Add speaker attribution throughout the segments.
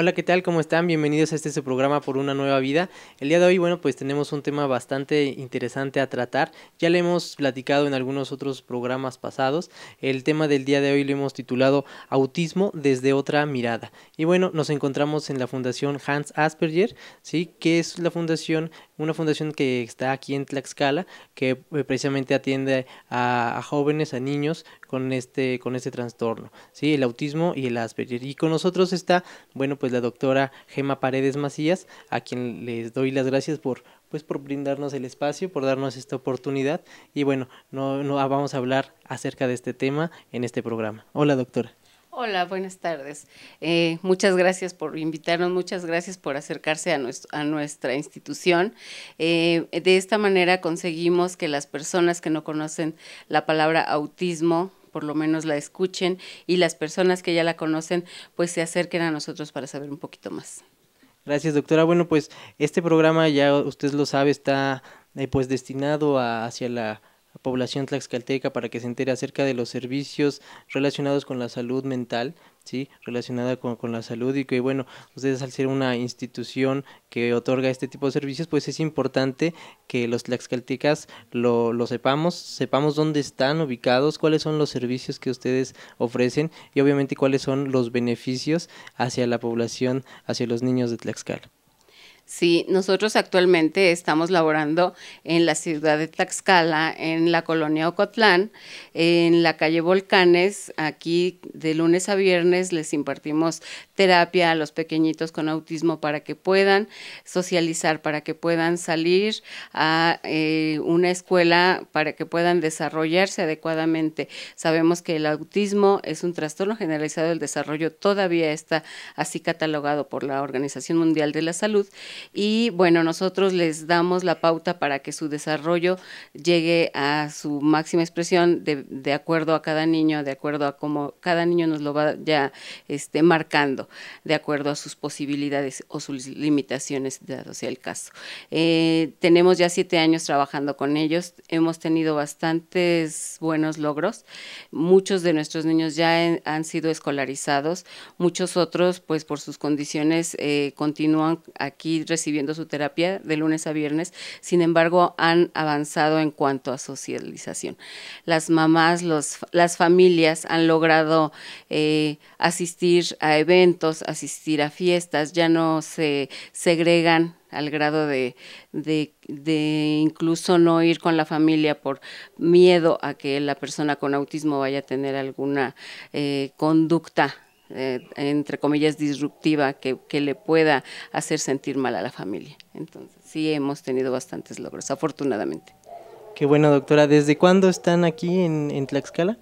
Speaker 1: Hola, ¿qué tal? ¿Cómo están? Bienvenidos a este programa por una nueva vida. El día de hoy, bueno, pues tenemos un tema bastante interesante a tratar. Ya le hemos platicado en algunos otros programas pasados. El tema del día de hoy lo hemos titulado Autismo desde otra mirada. Y bueno, nos encontramos en la Fundación Hans Asperger, ¿sí? Que es la fundación una fundación que está aquí en Tlaxcala, que eh, precisamente atiende a, jóvenes, a niños con este, con este trastorno, ¿sí? El autismo y el Asperger. Y con nosotros está, bueno, pues la doctora Gema Paredes Macías, a quien les doy las gracias por, pues por brindarnos el espacio, por darnos esta oportunidad. Y bueno, no, no vamos a hablar acerca de este tema en este programa. Hola, doctora.
Speaker 2: Hola, buenas tardes. Eh, muchas gracias por invitarnos, muchas gracias por acercarse a, a nuestra institución. Eh, de esta manera conseguimos que las personas que no conocen la palabra autismo por lo menos la escuchen y las personas que ya la conocen pues se acerquen a nosotros para saber un poquito más.
Speaker 1: Gracias doctora. Bueno pues este programa ya usted lo sabe está eh, pues destinado hacia la población tlaxcalteca para que se entere acerca de los servicios relacionados con la salud mental, ¿sí? relacionada con, la salud y que bueno, ustedes al ser una institución que otorga este tipo de servicios, pues es importante que los tlaxcaltecas lo, lo sepamos, sepamos dónde están ubicados, cuáles son los servicios que ustedes ofrecen y obviamente cuáles son los beneficios hacia la población, hacia los niños de Tlaxcala.
Speaker 2: Sí, nosotros actualmente estamos laborando en la ciudad de Tlaxcala, en la colonia Ocotlán, en la calle Volcanes. Aquí de lunes a viernes les impartimos terapia a los pequeñitos con autismo para que puedan socializar, para que puedan salir a eh, una escuela, para que puedan desarrollarse adecuadamente. Sabemos que el autismo es un trastorno generalizado del desarrollo, todavía está así catalogado por la Organización Mundial de la Salud y bueno, nosotros les damos la pauta para que su desarrollo llegue a su máxima expresión de, acuerdo a cada niño, de acuerdo a cómo cada niño nos lo va ya este, marcando, de acuerdo a sus posibilidades o sus limitaciones, dado sea el caso. Eh, tenemos ya siete años trabajando con ellos, hemos tenido bastantes buenos logros, muchos de nuestros niños ya han sido escolarizados, muchos otros pues por sus condiciones eh, continúan aquí recibiendo su terapia de lunes a viernes, sin embargo han avanzado en cuanto a socialización. Las mamás, las familias han logrado eh, asistir a eventos, asistir a fiestas, ya no se segregan al grado de, incluso no ir con la familia por miedo a que la persona con autismo vaya a tener alguna eh, conducta eh, entre comillas, disruptiva que, le pueda hacer sentir mal a la familia. Entonces, sí hemos tenido bastantes logros, afortunadamente.
Speaker 1: Qué bueno, doctora. ¿Desde cuándo están aquí en, Tlaxcala?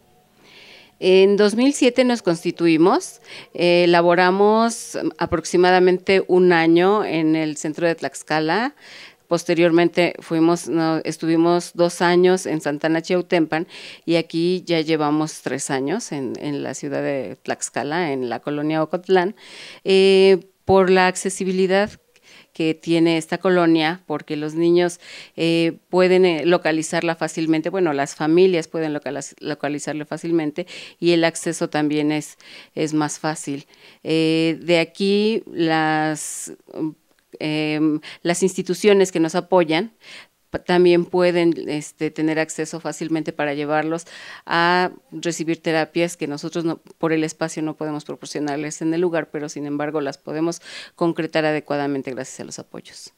Speaker 2: En 2007 nos constituimos, eh, laboramos elaboramos aproximadamente un año en el centro de Tlaxcala, Posteriormente fuimos, estuvimos dos años en Santana Chiautempan y aquí ya llevamos tres años en, la ciudad de Tlaxcala, en la colonia Ocotlán, eh, por la accesibilidad que tiene esta colonia, porque los niños eh, pueden eh, localizarla fácilmente, bueno, las familias pueden localizarla fácilmente y el acceso también es, es más fácil. de aquí las Em, las instituciones que nos apoyan también pueden este, tener acceso fácilmente para llevarlos a recibir terapias que nosotros no, por el espacio no podemos proporcionarles en el lugar, pero sin embargo las podemos concretar adecuadamente gracias a los apoyos.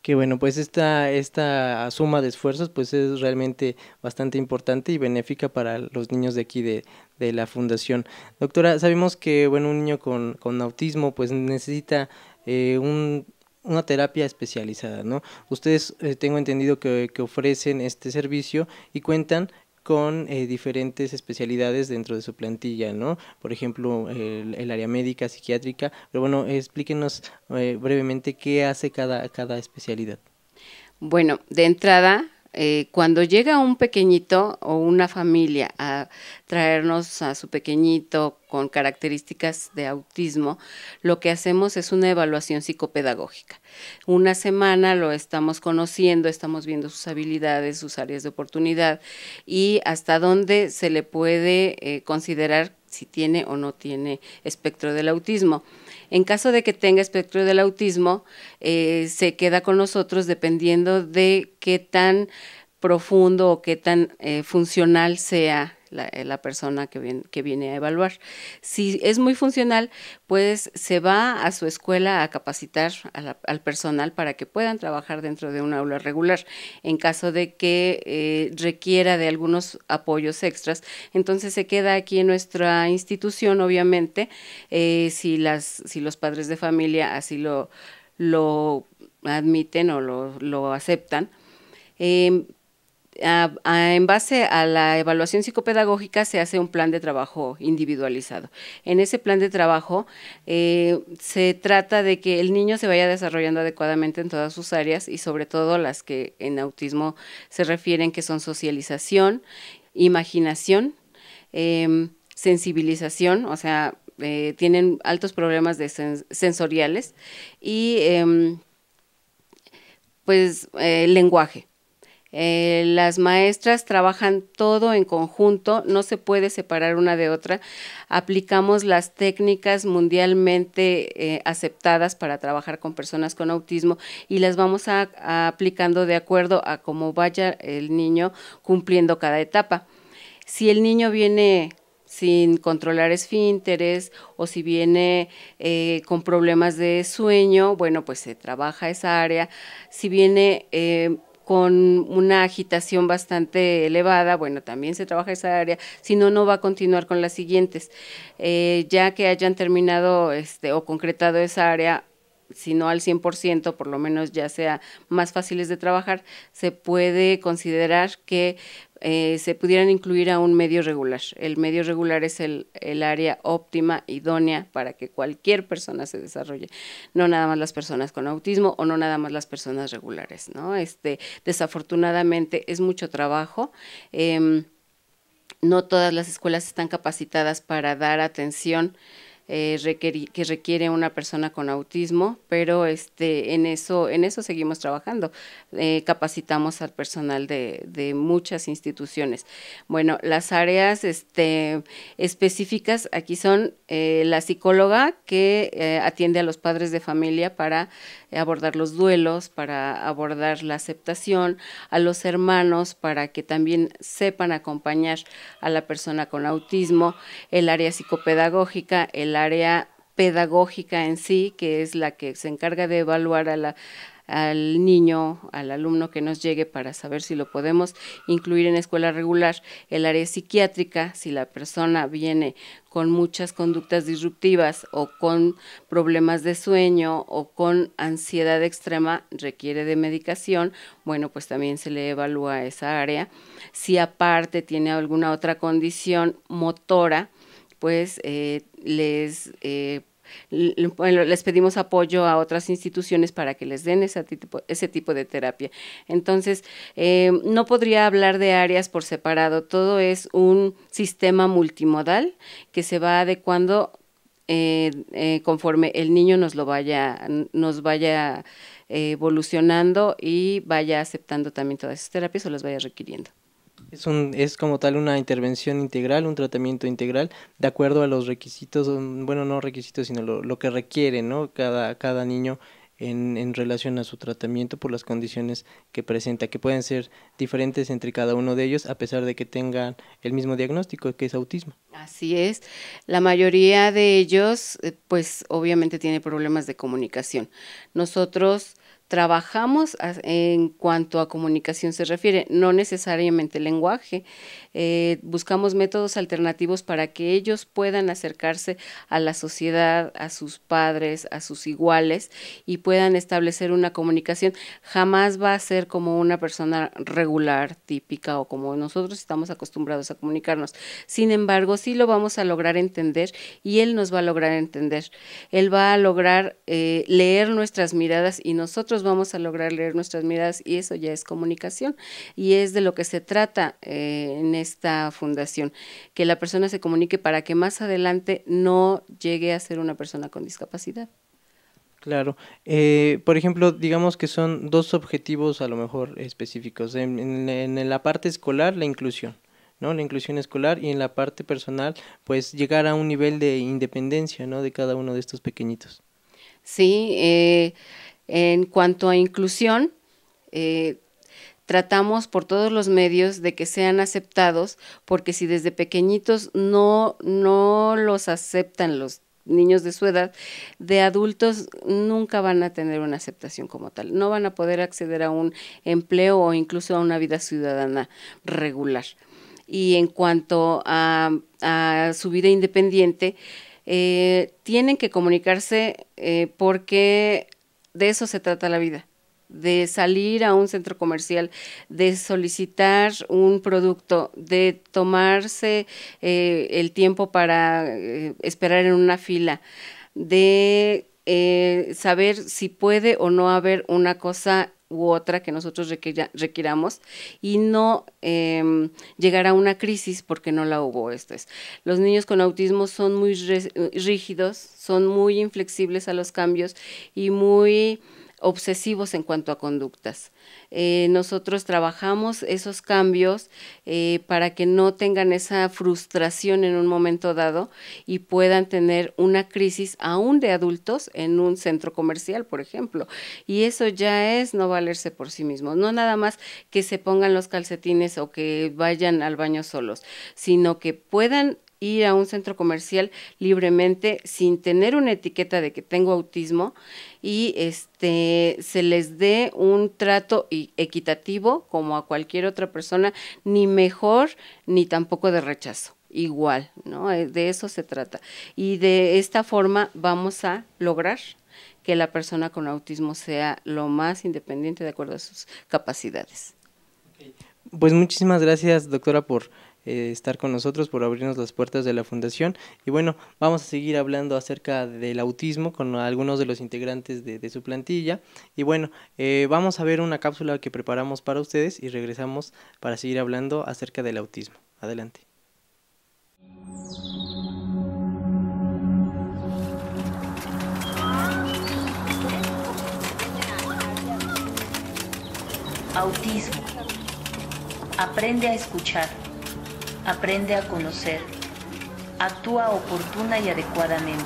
Speaker 1: Qué bueno, pues esta, esta suma de esfuerzos pues es realmente bastante importante y benéfica para los niños de aquí de, la fundación. Doctora, sabemos que bueno, un niño con, autismo pues necesita eh, un una terapia especializada, ¿no? Ustedes eh, tengo entendido que, que, ofrecen este servicio y cuentan con eh, diferentes especialidades dentro de su plantilla, ¿no? Por ejemplo, el, área médica, psiquiátrica, pero bueno, explíquenos
Speaker 2: eh, brevemente qué hace cada, cada especialidad. Bueno, de entrada, eh, cuando llega un pequeñito o una familia a traernos a su pequeñito con características de autismo, lo que hacemos es una evaluación psicopedagógica. Una semana lo estamos conociendo, estamos viendo sus habilidades, sus áreas de oportunidad y hasta dónde se le puede eh, considerar si tiene o no tiene espectro del autismo. En caso de que tenga espectro del autismo, eh, se queda con nosotros dependiendo de qué tan profundo o qué tan eh, funcional sea eh, la, persona que viene, a evaluar. Si es muy funcional, pues se va a su escuela a capacitar al personal para que puedan trabajar dentro de un aula regular. En caso de que eh, requiera de algunos apoyos extras, entonces se queda aquí en nuestra institución, obviamente, eh, si, las, si los padres de familia así lo, lo admiten o lo, aceptan. Em, en base a la evaluación psicopedagógica se hace un plan de trabajo individualizado. En ese plan de trabajo eh, se trata de que el niño se vaya desarrollando adecuadamente en todas sus áreas y sobre todo las que en autismo se refieren que son socialización, imaginación, em, sensibilización, o sea, eh, tienen altos problemas de sensoriales y em, pues eh, lenguaje. Eh, las maestras trabajan todo en conjunto, no se puede separar una de otra. Aplicamos las técnicas mundialmente eh, aceptadas para trabajar con personas con autismo y las vamos a, aplicando de acuerdo a cómo vaya el niño cumpliendo cada etapa. Si el niño viene sin controlar esfínteres o si viene eh, con problemas de sueño, bueno, pues se trabaja esa área. Si viene con una agitación bastante elevada, bueno, también se trabaja esa área, si no, no va a continuar con las siguientes. Eh, ya que hayan terminado este, o concretado esa área, si no al 100%, por lo menos ya sea más fáciles de trabajar, se puede considerar que eh, se pudieran incluir a un medio regular. El medio regular es el, el, área óptima, idónea para que cualquier persona se desarrolle, no nada más las personas con autismo o no nada más las personas regulares, ¿no? Este, desafortunadamente es mucho trabajo. Em, no todas las escuelas están capacitadas para dar atención eh, que requiere una persona con autismo, pero este, en, eso, en eso seguimos trabajando. Eh, capacitamos al personal de, muchas instituciones. Bueno, las áreas este, específicas aquí son eh, la psicóloga que atiende a los padres de familia para abordar los duelos, para abordar la aceptación, a los hermanos para que también sepan acompañar a la persona con autismo, el área psicopedagógica, el el área pedagógica en sí, que es la que se encarga de evaluar al niño, al alumno que nos llegue para saber si lo podemos incluir en escuela regular, el área psiquiátrica, si la persona viene con muchas conductas disruptivas o con problemas de sueño o con ansiedad extrema, requiere de medicación, bueno, pues también se le evalúa esa área. Si aparte tiene alguna otra condición motora, pues les... Eh, les pedimos apoyo a otras instituciones para que les den ese tipo, ese tipo de terapia. Entonces, eh, no podría hablar de áreas por separado, todo es un sistema multimodal que se va adecuando conforme el niño nos lo vaya, nos vaya evolucionando y vaya aceptando también todas esas terapias o las vaya requiriendo.
Speaker 1: Es, es como tal una intervención integral, un tratamiento integral, de acuerdo a los requisitos, mm, bueno, no requisitos, sino lo, que requiere ¿no? cada, cada niño en, en, relación a su tratamiento por las condiciones que presenta, que pueden ser diferentes entre cada uno de ellos a pesar de que tengan el mismo diagnóstico, que es autismo.
Speaker 2: Así es. La mayoría de ellos, eh, pues obviamente tiene problemas de comunicación. Nosotros trabajamos en cuanto a comunicación se refiere, no necesariamente lenguaje. Eh, buscamos métodos alternativos para que ellos puedan acercarse a la sociedad, a sus padres, a sus iguales y puedan establecer una comunicación. Jamás va a ser como una persona regular, típica o como nosotros estamos acostumbrados a comunicarnos. Sin embargo, sí lo vamos a lograr entender y él nos va a lograr entender. Él va a lograr eh, leer nuestras miradas y nosotros vamos a lograr leer nuestras miradas y eso ya es comunicación. Y es de lo que se trata eh, en esta fundación, que la persona se comunique para que más adelante no llegue a ser una persona con discapacidad.
Speaker 1: Claro. Eh, por ejemplo, digamos que son dos objetivos a lo mejor específicos. En, en, la parte escolar, la inclusión, ¿no? La inclusión escolar y en la parte personal, pues llegar a un nivel de independencia, ¿no? De cada uno de estos pequeñitos.
Speaker 2: Sí, eh, en cuanto a inclusión, eh, tratamos por todos los medios de que sean aceptados, porque si desde pequeñitos no, no los aceptan los niños de su edad, de adultos nunca van a tener una aceptación como tal, no van a poder acceder a un empleo o incluso a una vida ciudadana regular. Y en cuanto a, a su vida independiente, eh, tienen que comunicarse eh, porque de eso se trata la vida, de salir a un centro comercial, de solicitar un producto, de tomarse eh, el tiempo para eh, esperar en una fila, de eh, saber si puede o no haber una cosa u otra que nosotros requiramos y no em, llegar a una crisis porque no la hubo. Esto es, los niños con autismo son muy eh, rígidos, son muy inflexibles a los cambios y muy obsesivos en cuanto a conductas. Eh, nosotros trabajamos esos cambios eh, para que no tengan esa frustración en un momento dado y puedan tener una crisis aún de adultos en un centro comercial, por ejemplo. Y eso ya es no valerse por sí mismo, no nada más que se pongan los calcetines o que vayan al baño solos, sino que puedan ir a un centro comercial libremente sin tener una etiqueta de que tengo autismo y este se les dé un trato equitativo como a cualquier otra persona, ni mejor ni tampoco de rechazo igual, ¿no? Eh, de eso se trata. Y de esta forma vamos a lograr que la persona con autismo sea lo más independiente de acuerdo a sus capacidades.
Speaker 1: Pues muchísimas gracias, doctora, por eh, estar con nosotros, por abrirnos las puertas de la fundación. Y bueno, vamos a seguir hablando acerca del autismo con algunos de los integrantes de, su plantilla. Y bueno, eh, vamos a ver una cápsula que preparamos para ustedes y regresamos para seguir hablando acerca del autismo. Adelante.
Speaker 3: Autismo. Aprende a escuchar aprende a conocer, actúa oportuna y adecuadamente.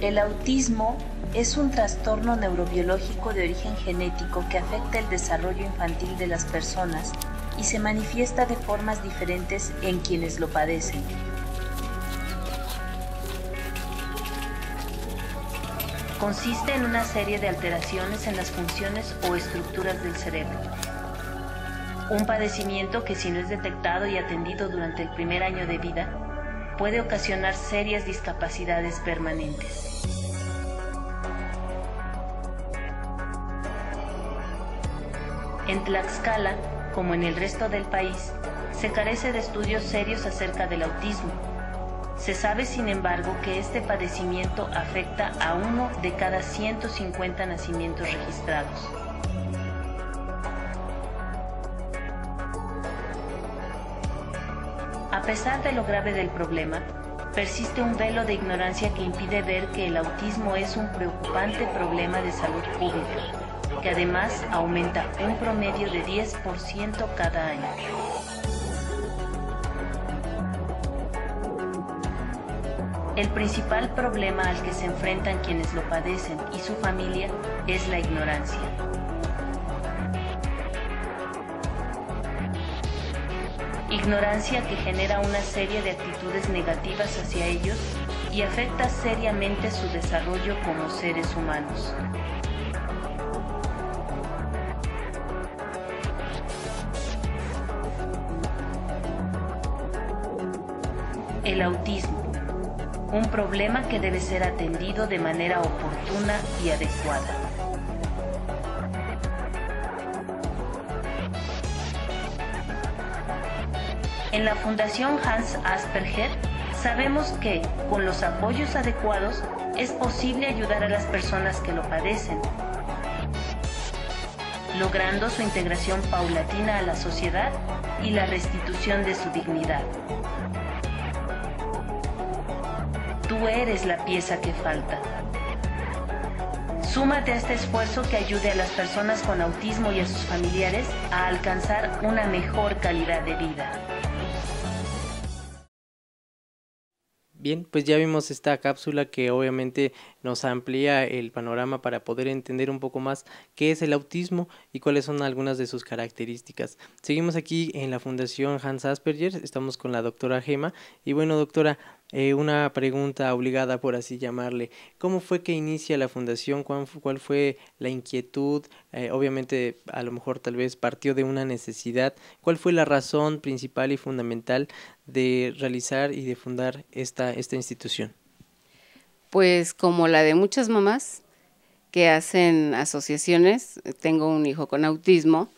Speaker 3: El autismo es un trastorno neurobiológico de origen genético que afecta el desarrollo infantil de las personas y se manifiesta de formas diferentes en quienes lo padecen. Consiste en una serie de alteraciones en las funciones o estructuras del cerebro. Un padecimiento que si no es detectado y atendido durante el primer año de vida, puede ocasionar serias discapacidades permanentes. En Tlaxcala, como en el resto del país, se carece de estudios serios acerca del autismo se sabe, sin embargo, que este padecimiento afecta a uno de cada 150 nacimientos registrados. A pesar de lo grave del problema, persiste un velo de ignorancia que impide ver que el autismo es un preocupante problema de salud pública, que además aumenta un promedio de 10% cada año. El principal problema al que se enfrentan quienes lo padecen y su familia es la ignorancia. Ignorancia que genera una serie de actitudes negativas hacia ellos y afecta seriamente su desarrollo como seres humanos. problema que debe ser atendido de manera oportuna y adecuada. En la Fundación Hans Asperger sabemos que, con los apoyos adecuados, es posible ayudar a las personas que lo padecen, logrando su integración paulatina a la sociedad y la restitución de su dignidad. eres la pieza que falta. Súmate a este esfuerzo que ayude a las personas con autismo y a sus familiares a alcanzar una mejor calidad de vida.
Speaker 1: Bien, pues ya vimos esta cápsula que obviamente nos amplía el panorama para poder entender un poco más qué es el autismo y cuáles son algunas de sus características. Seguimos aquí en la Fundación Hans Asperger, estamos con la doctora Gema y bueno, doctora, eh, una pregunta obligada, por así llamarle. ¿Cómo fue que inicia la fundación? ¿Cuál, cuál fue la inquietud? Eh, obviamente, a lo mejor tal vez partió de una necesidad. ¿Cuál fue la razón principal y fundamental de realizar y de fundar esta, esta institución?
Speaker 2: Pues como la de muchas mamás que hacen asociaciones, tengo un hijo con autismo,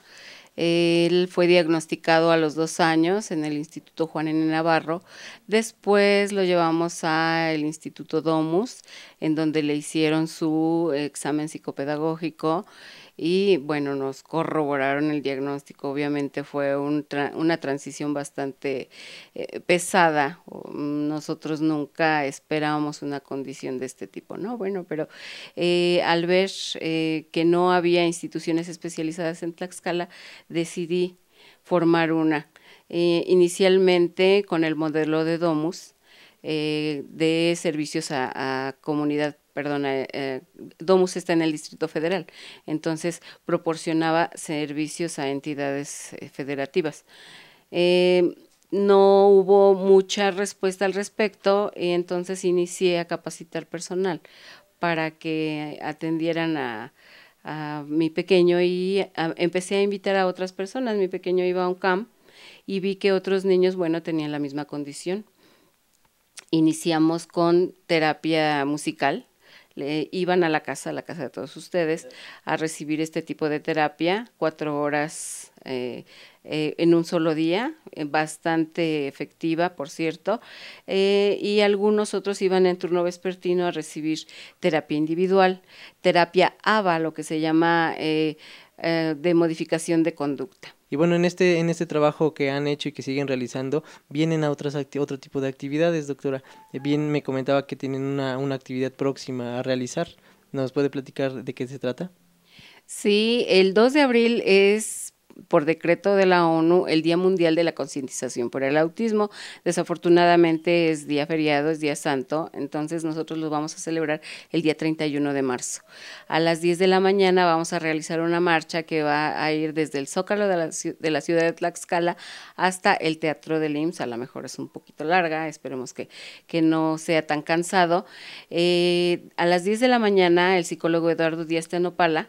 Speaker 2: él fue diagnosticado a los dos años en el Instituto Juan N. Navarro. Después lo llevamos al Instituto Domus, en donde le hicieron su eh, examen psicopedagógico y bueno, nos corroboraron el diagnóstico. Obviamente fue una transición bastante eh, pesada. Mm, nosotros nunca esperábamos una condición de este tipo, ¿no? Bueno, pero eh, al ver eh, que no había instituciones especializadas en Tlaxcala, decidí formar una. inicialmente con el modelo de Domus, de servicios a, a, comunidad perdona, eh, Domus está en el Distrito Federal, entonces proporcionaba servicios a entidades eh, federativas. Eh, no hubo mucha respuesta al respecto y entonces inicié a capacitar personal para que atendieran a, mi pequeño y empecé a invitar a otras personas. Mi pequeño iba a un camp y vi que otros niños, bueno, tenían la misma condición. Iniciamos con terapia musical, iban a la casa, a la casa de todos ustedes, a recibir este tipo de terapia, cuatro horas eh, eh, en un solo día, eh, bastante efectiva, por cierto, y algunos otros iban en turno vespertino a recibir terapia individual, terapia ABA, lo que se llama de modificación de conducta.
Speaker 1: Y bueno, en este, en este trabajo que han hecho y que siguen realizando, vienen a otras otro tipo de actividades, doctora. Eh, bien me comentaba que tienen una, una actividad próxima a realizar. ¿Nos puede platicar de qué se trata?
Speaker 2: Sí, el 2 de abril es por decreto de la ONU el Día Mundial de la Concientización por el Autismo. Desafortunadamente es día feriado, es día santo, entonces nosotros lo vamos a celebrar el día 31 de marzo. A las 10 de la mañana vamos a realizar una marcha que va a ir desde el Zócalo de la, de la ciudad de Tlaxcala hasta el Teatro del IMSS. A lo mejor es un poquito larga, esperemos que, que no sea tan cansado. Eh, a las 10 de la mañana el psicólogo Eduardo Díaz Tenopala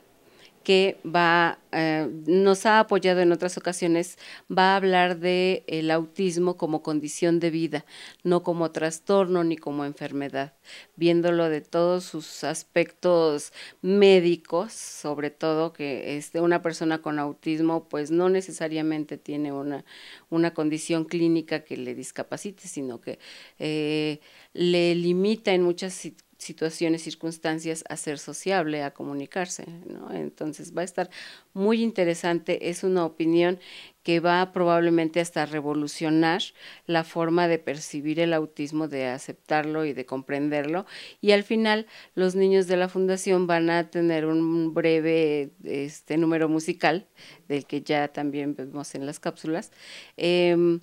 Speaker 2: que va, eh, nos ha apoyado en otras ocasiones, va a hablar de autismo como condición de vida, no como trastorno ni como enfermedad, viéndolo de todos sus aspectos médicos, sobre todo que este, una persona con autismo pues no necesariamente tiene una, una condición clínica que le discapacite, sino que eh, le limita en muchas situaciones situaciones, circunstancias, a ser sociable, a comunicarse. ¿no? Entonces va a estar muy interesante, es una opinión que va probablemente hasta revolucionar la forma de percibir el autismo, de aceptarlo y de comprenderlo. Y al final los niños de la fundación van a tener un breve este, número musical, del que ya también vemos en las cápsulas. Em,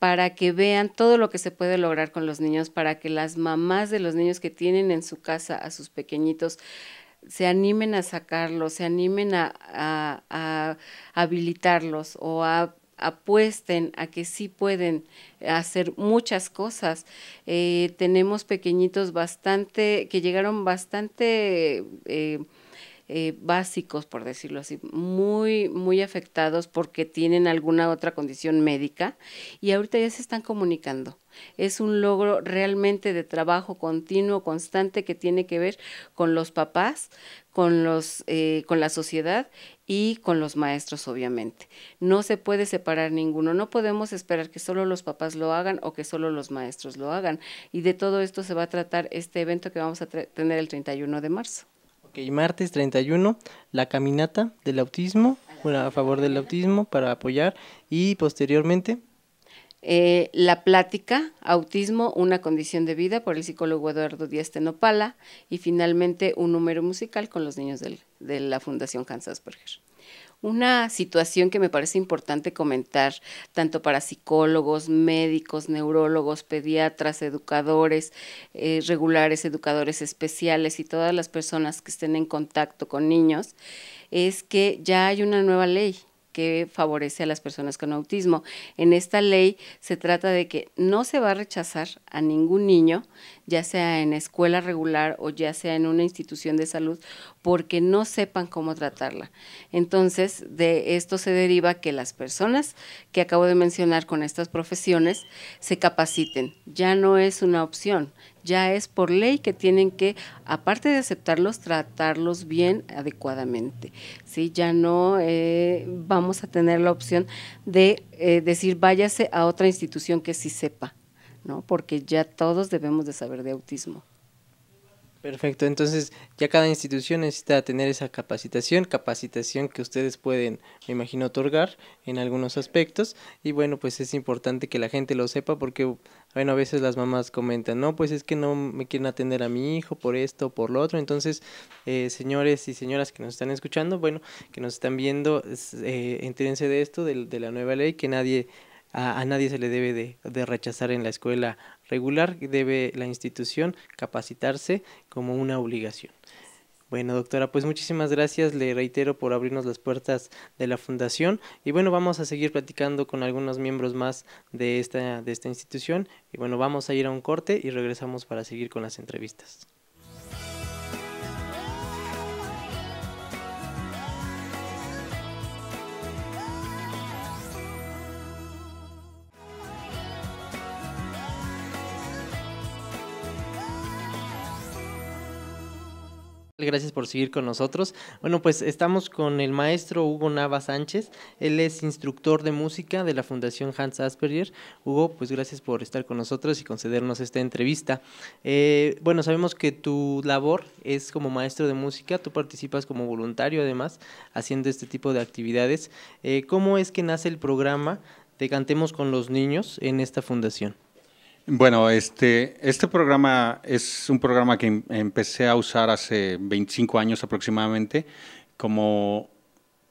Speaker 2: para que vean todo lo que se puede lograr con los niños, para que las mamás de los niños que tienen en su casa a sus pequeñitos se animen a sacarlos, se animen a, habilitarlos o apuesten a que sí pueden hacer muchas cosas. Eh, tenemos pequeñitos bastante, que llegaron bastante eh, eh, básicos, por decirlo así, muy, muy afectados porque tienen alguna otra condición médica y ahorita ya se están comunicando. Es un logro realmente de trabajo continuo, constante, que tiene que ver con los papás, con, los, eh, con la sociedad y con los maestros, obviamente. No se puede separar ninguno. No podemos esperar que solo los papás lo hagan o que solo los maestros lo hagan. Y de todo esto se va a tratar este evento que vamos a tener el 31 de marzo
Speaker 1: martes 31, la caminata
Speaker 2: del autismo, a favor del autismo para apoyar y posteriormente... Eh, la plática, autismo, una condición de vida por el psicólogo Eduardo Díaz Tenopala y finalmente un número musical con los niños de la Fundación por Asperger. Una situación que me parece importante comentar, tanto para psicólogos, médicos, neurólogos, pediatras, educadores eh, regulares, educadores especiales y todas las personas que estén en contacto con niños, es que ya hay una nueva ley que favorece a las personas con autismo. En esta ley se trata de que no se va a rechazar a ningún niño, ya sea en escuela regular o ya sea en una institución de salud, porque no sepan cómo tratarla. Entonces, de esto se deriva que las personas que acabo de mencionar con estas profesiones se capaciten. Ya no es una opción, ya es por ley que tienen que, aparte de aceptarlos, tratarlos bien, adecuadamente. ¿sí? Ya no eh, vamos a tener la opción de eh, decir váyase a otra institución que sí sepa, ¿no? porque ya todos debemos de saber de autismo.
Speaker 1: Perfecto, entonces ya cada institución necesita tener esa capacitación, capacitación que ustedes pueden, me imagino, otorgar en algunos aspectos y bueno, pues es importante que la gente lo sepa porque, bueno, a veces las mamás comentan, no, pues es que no me quieren atender a mi hijo por esto o por lo otro, entonces, eh, señores y señoras que nos están escuchando, bueno, que nos están viendo, eh, entérense de esto, de, la nueva ley, que nadie a, nadie se le debe de, de, rechazar en la escuela regular debe la institución capacitarse como una obligación. Bueno, doctora, pues muchísimas gracias, le reitero por abrirnos las puertas de la fundación y bueno, vamos a seguir platicando con algunos miembros más de esta, de esta institución y bueno, vamos a ir a un corte y regresamos para seguir con las entrevistas. Gracias por seguir con nosotros. Bueno, pues estamos con el maestro Hugo Nava Sánchez. Él es instructor de música de la Fundación Hans Asperger. Hugo, pues gracias por estar con nosotros y concedernos esta entrevista. Eh, bueno, sabemos que tu labor es como maestro de música. Tú participas como voluntario, además, haciendo este tipo de actividades. Eh, ¿Cómo es que nace el programa de Cantemos con los Niños en esta fundación?
Speaker 4: Bueno, este, este programa es un programa que em, empecé a usar hace 25 años aproximadamente como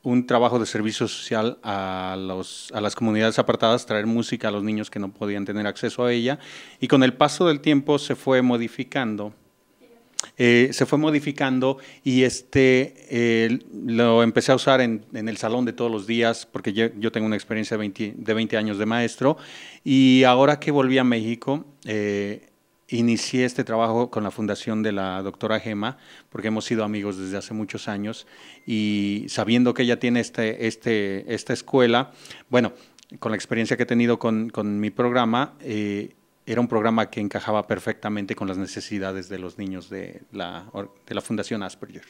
Speaker 4: un trabajo de servicio social a, los, a las comunidades apartadas, traer música a los niños que no podían tener acceso a ella y con el paso del tiempo se fue modificando eh, se fue modificando y este, eh, lo empecé a usar en, el salón de todos los días, porque yo, tengo una experiencia de 20, años de maestro, y ahora que volví a México, eh, inicié este trabajo con la fundación de la doctora Gema, porque hemos sido amigos desde hace muchos años, y sabiendo que ella tiene este, este esta escuela, bueno, con la experiencia que he tenido con, mi programa, era un programa que encajaba perfectamente con las necesidades de los niños de la, de la Fundación Asperger.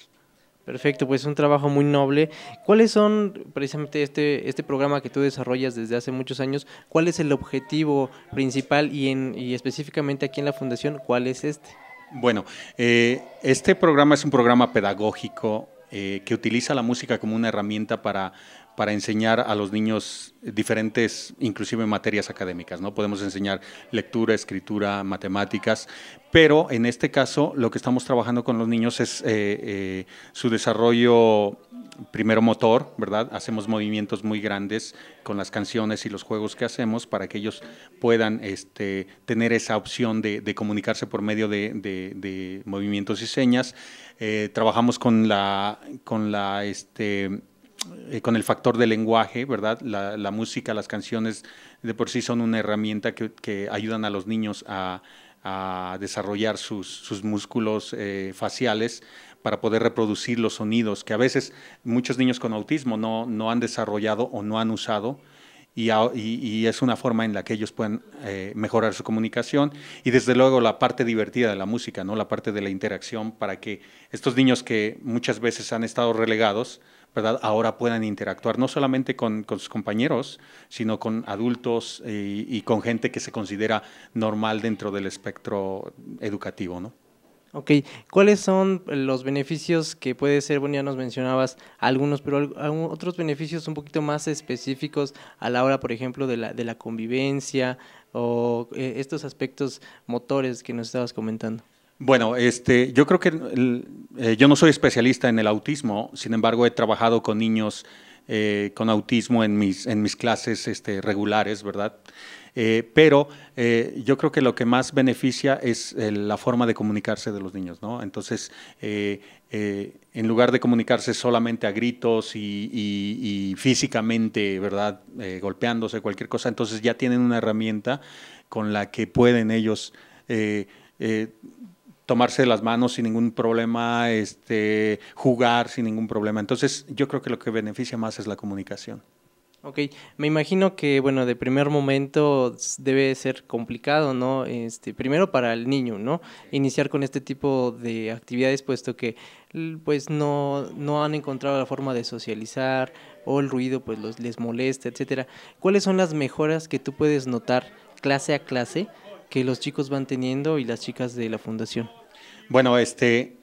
Speaker 1: Perfecto, pues un trabajo muy noble. ¿Cuáles son precisamente este, este programa que tú desarrollas desde hace muchos años? ¿Cuál es el objetivo principal y, en, y específicamente aquí en la Fundación, cuál es este?
Speaker 4: Bueno, eh, este programa es un programa pedagógico eh, que utiliza la música como una herramienta para para enseñar a los niños diferentes, inclusive materias académicas, ¿no? Podemos enseñar lectura, escritura, matemáticas, pero en este caso lo que estamos trabajando con los niños es eh, eh, su desarrollo primero motor, ¿verdad? Hacemos movimientos muy grandes con las canciones y los juegos que hacemos para que ellos puedan este, tener esa opción de, comunicarse por medio de, movimientos y señas. Eh, trabajamos con la, con la este, eh, con el factor del lenguaje, ¿verdad? La, música, las canciones de por sí son una herramienta que, ayudan a los niños a, desarrollar sus, músculos eh, faciales para poder reproducir los sonidos que a veces muchos niños con autismo no, han desarrollado o no han usado. Y, es una forma en la que ellos pueden eh, mejorar su comunicación y desde luego la parte divertida de la música, ¿no? la parte de la interacción para que estos niños que muchas veces han estado relegados Ahora puedan interactuar no solamente con, sus compañeros, sino con adultos y, con gente que se considera normal dentro del espectro educativo, ¿no?
Speaker 1: Ok, ¿cuáles son los beneficios que puede ser? Bueno, ya nos mencionabas algunos, pero otros beneficios un poquito más específicos a la hora, por ejemplo, de la, convivencia o eh, estos aspectos motores que nos estabas comentando.
Speaker 4: Bueno, este, yo creo que eh, yo no soy especialista en el autismo, sin embargo he trabajado con niños eh, con autismo en mis, en mis clases este, regulares, ¿verdad? Eh, pero yo creo que lo que más beneficia es la forma de comunicarse de los niños, ¿no? Entonces, en lugar de comunicarse solamente a gritos y, y físicamente, ¿verdad? golpeándose, cualquier cosa, entonces ya tienen una herramienta con la que pueden ellos tomarse las manos sin ningún problema, este, jugar sin ningún problema. Entonces, yo creo que lo que beneficia más es la comunicación. Ok, me imagino que, bueno, de primer momento
Speaker 1: debe ser complicado, ¿no? Este, primero para el niño, ¿no? Iniciar con este tipo de actividades, puesto que, pues, no, no han encontrado la forma de socializar o el ruido, pues, los, les molesta, etcétera. ¿Cuáles son las mejoras que tú puedes notar clase a clase que los chicos van teniendo y las chicas de la fundación?
Speaker 4: Bueno, este,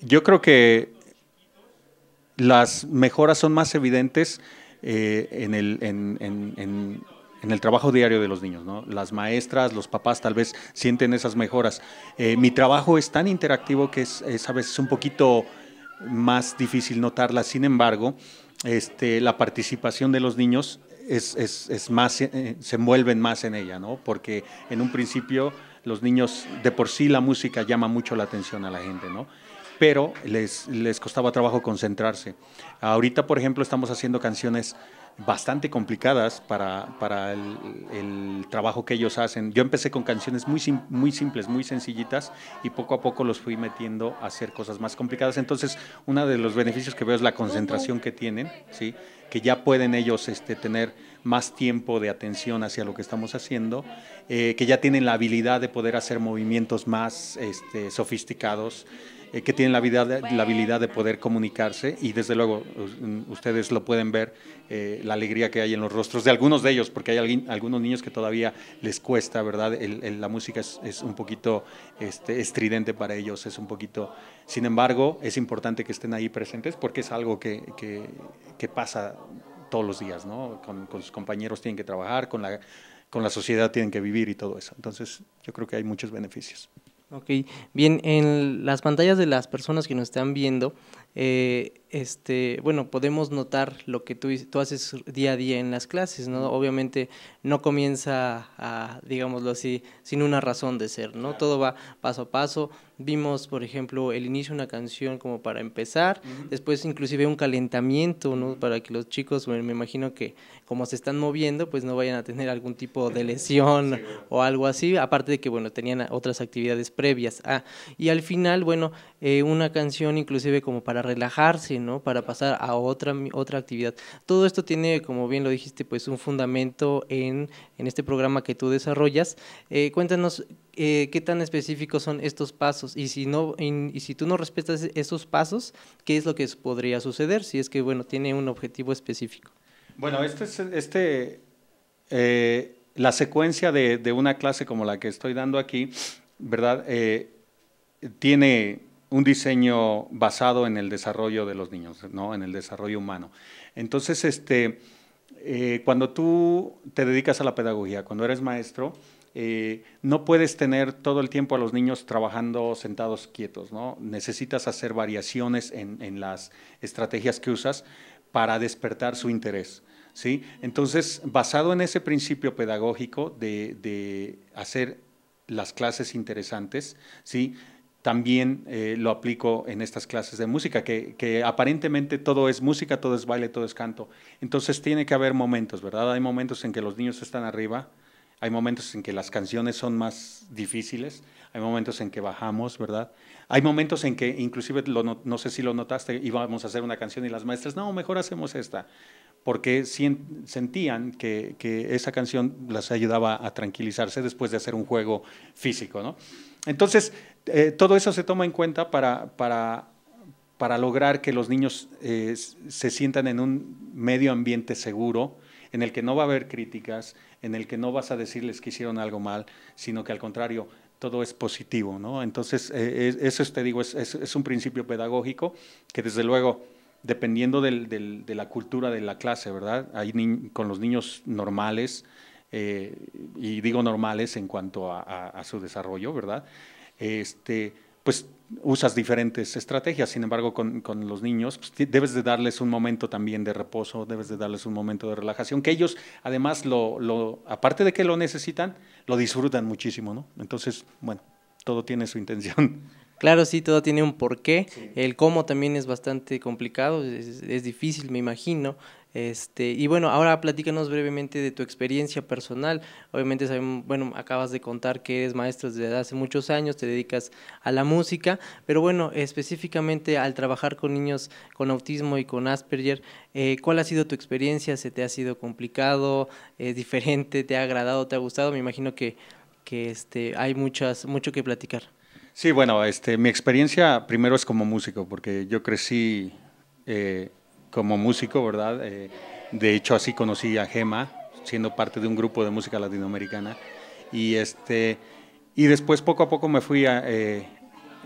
Speaker 4: yo creo que las mejoras son más evidentes eh, en, el, trabajo diario de los niños. Las maestras, los papás tal vez sienten esas mejoras. Eh, mi trabajo es tan interactivo que es, a veces un poquito más difícil notarla. Sin embargo, este, la participación de los niños es, más, eh, se envuelven más en ella, ¿no? porque en un principio los niños, de por sí la música llama mucho la atención a la gente, ¿no? Pero les, les costaba trabajo concentrarse. Ahorita, por ejemplo, estamos haciendo canciones bastante complicadas para, para el, trabajo que ellos hacen. Yo empecé con canciones muy, muy simples, muy sencillitas y poco a poco los fui metiendo a hacer cosas más complicadas. Entonces, uno de los beneficios que veo es la concentración que tienen, ¿sí? que ya pueden ellos este, tener más tiempo de atención hacia lo que estamos haciendo, eh, que ya tienen la habilidad de poder hacer movimientos más este, sofisticados. Eh, que tienen la, la habilidad de poder comunicarse y desde luego mm, ustedes lo pueden ver, eh, la alegría que hay en los rostros de algunos de ellos, porque hay algunos niños que todavía les cuesta, ¿verdad? la música es, un poquito este, estridente para ellos, es un poquito... Sin embargo, es importante que estén ahí presentes porque es algo que, pasa todos los días, ¿no? Con, con, sus compañeros tienen que trabajar, con la, con la sociedad tienen que vivir y todo eso. Entonces, yo creo que hay muchos beneficios. Ok, bien,
Speaker 1: en las pantallas de las personas que nos están viendo, eh, este, bueno, podemos notar lo que tú, tú haces día a día en las clases, ¿no? Obviamente no comienza a, digámoslo así, sin una razón de ser, ¿no? Todo va paso a paso. Vimos, por ejemplo, el inicio de una canción como para empezar, después inclusive un calentamiento, ¿no? Para que los chicos, me, me, imagino que como se están moviendo, pues no vayan a tener algún tipo de lesión o algo así, aparte de que, bueno, tenían otras actividades previas. Ah, y al final, bueno, eh, una canción inclusive como para relajarse, para pasar a otra, otra actividad. Todo esto tiene, como bien lo dijiste, pues un fundamento en, este programa que tú desarrollas. Eh, cuéntanos eh, qué tan específicos son estos pasos y si, no, y, si tú no respetas esos pasos, ¿qué es lo que podría suceder si es que, bueno, tiene un objetivo específico?
Speaker 4: Bueno, este, este eh, la secuencia de, de, una clase como la que estoy dando aquí, ¿verdad? tiene un diseño basado en el desarrollo de los niños, ¿no? en el desarrollo humano. Entonces, este, eh, cuando tú te dedicas a la pedagogía, cuando eres maestro, eh, no puedes tener todo el tiempo a los niños trabajando sentados quietos, ¿no? Necesitas hacer variaciones en, las estrategias que usas para despertar su interés, ¿sí? Entonces, basado en ese principio pedagógico de, de hacer las clases interesantes, ¿sí? también eh, lo aplico en estas clases de música, que, aparentemente todo es música, todo es baile, todo es canto. Entonces tiene que haber momentos, ¿verdad? Hay momentos en que los niños están arriba, hay momentos en que las canciones son más difíciles, hay momentos en que bajamos, ¿verdad? Hay momentos en que inclusive, no, sé si lo notaste, íbamos a hacer una canción y las maestras, no, mejor hacemos esta, porque sentían que, que esa canción las ayudaba a tranquilizarse después de hacer un juego físico, ¿no? Entonces, eh, todo eso se toma en cuenta para, lograr que los niños eh, se sientan en un medio ambiente seguro, en el que no va a haber críticas, en el que no vas a decirles que hicieron algo mal, sino que al contrario, todo es positivo, ¿no? Entonces, eh, eso te digo, es, un principio pedagógico que desde luego, dependiendo de la cultura de la clase, ¿verdad? con los niños normales, y digo normales en cuanto a su desarrollo, ¿verdad? este, pues usas diferentes estrategias. Sin embargo, con, los niños pues, debes de darles un momento también de reposo, debes de darles un momento de relajación, que ellos además, lo, lo, aparte de que lo necesitan, lo disfrutan muchísimo, ¿no? Entonces, bueno, todo tiene su intención.
Speaker 1: Claro, sí, todo tiene un porqué. El cómo también es bastante complicado, es, difícil, me imagino. Este, y bueno, ahora platícanos brevemente de tu experiencia personal. Obviamente sabemos, bueno, acabas de contar que eres maestro desde hace muchos años, te dedicas a la música, pero bueno, específicamente al trabajar con niños con autismo y con Asperger, eh, ¿cuál ha sido tu experiencia? ¿Se te ha sido complicado, diferente, te ha agradado, te ha gustado? Me imagino que, este, hay muchas, mucho que platicar.
Speaker 4: Sí, bueno, este, mi experiencia primero es como músico, porque yo crecí... Eh, como músico, ¿verdad? Eh, de hecho, así conocí a Gema, siendo parte de un grupo de música latinoamericana. Y, este, y después, poco a poco, me, fui eh,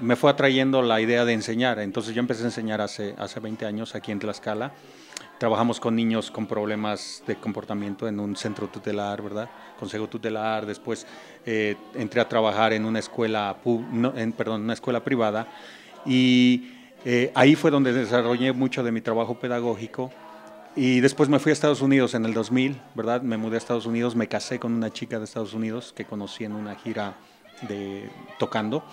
Speaker 4: me fue atrayendo la idea de enseñar. Entonces, yo empecé a enseñar hace, hace 20 años aquí en Tlaxcala. Trabajamos con niños con problemas de comportamiento en un centro tutelar, ¿verdad? Consejo tutelar. Después eh, entré a trabajar en una escuela, en, perdón, una escuela privada. Y eh, ahí fue donde desarrollé mucho de mi trabajo pedagógico. Y después me fui a Estados Unidos en el 2000, ¿verdad? Me mudé a Estados Unidos, me casé con una chica de Estados Unidos que conocí en una gira de tocando.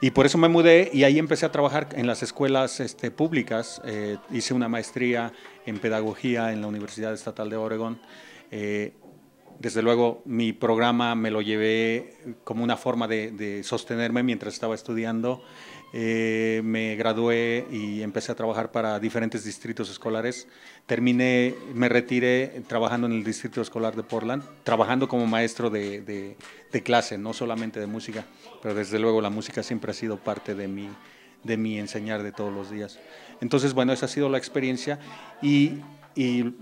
Speaker 4: Y por eso me mudé y ahí empecé a trabajar en las escuelas este, públicas. Eh, hice una maestría en pedagogía en la Universidad Estatal de Oregón. Eh, desde luego mi programa me lo llevé como una forma de sostenerme mientras estaba estudiando. Eh, me gradué y empecé a trabajar para diferentes distritos escolares. Terminé, me retiré trabajando en el distrito escolar de Portland, trabajando como maestro de, de, clase, no solamente de música, pero desde luego la música siempre ha sido parte de mi, de mi enseñar de todos los días. Entonces, bueno, esa ha sido la experiencia y, y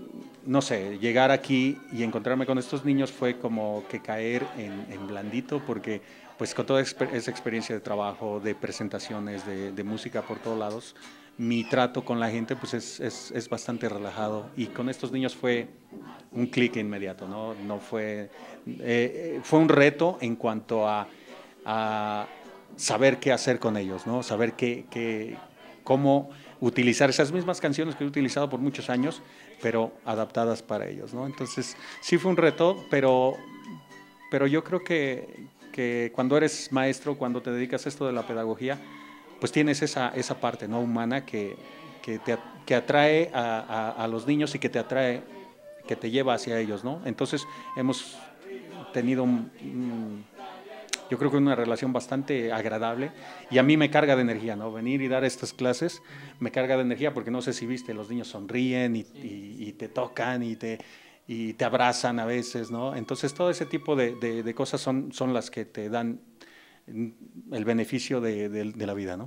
Speaker 4: no sé, llegar aquí y encontrarme con estos niños fue como que caer en, en blandito porque pues con toda esa experiencia de trabajo, de presentaciones, de, música por todos lados, mi trato con la gente pues es, bastante relajado y con estos niños fue un clic inmediato, ¿no? no fue, eh, eh, fue un reto en cuanto a, a, saber qué hacer con ellos, ¿no? Saber qué, cómo utilizar esas mismas canciones que he utilizado por muchos años, pero adaptadas para ellos, ¿no? Entonces sí fue un reto, pero, pero yo creo que, cuando eres maestro, cuando te dedicas a esto de la pedagogía, pues tienes esa, esa parte no humana que, te, atrae a, los niños y que te atrae, que te lleva hacia ellos, ¿no? Entonces hemos tenido, yo creo que una relación bastante agradable y a mí me carga de energía, ¿no? Venir y dar estas clases me carga de energía porque no sé si viste, los niños sonríen y te tocan y te y te abrazan a veces, ¿no? Entonces todo ese tipo de, de, cosas son, son las que te dan el beneficio de, de la vida, ¿no?